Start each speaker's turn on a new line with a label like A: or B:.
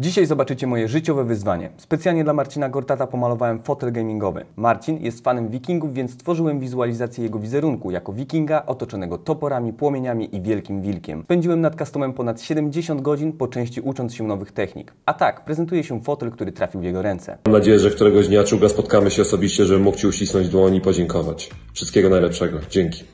A: Dzisiaj zobaczycie moje życiowe wyzwanie. Specjalnie dla Marcina Gortata pomalowałem fotel gamingowy. Marcin jest fanem wikingów, więc stworzyłem wizualizację jego wizerunku jako wikinga otoczonego toporami, płomieniami i wielkim wilkiem. Spędziłem nad customem ponad 70 godzin, po części ucząc się nowych technik. A tak, prezentuje się fotel, który trafił w jego ręce.
B: Mam nadzieję, że któregoś dnia Czuga spotkamy się osobiście, żebym mógł Ci uścisnąć dłoń i podziękować. Wszystkiego najlepszego. Dzięki.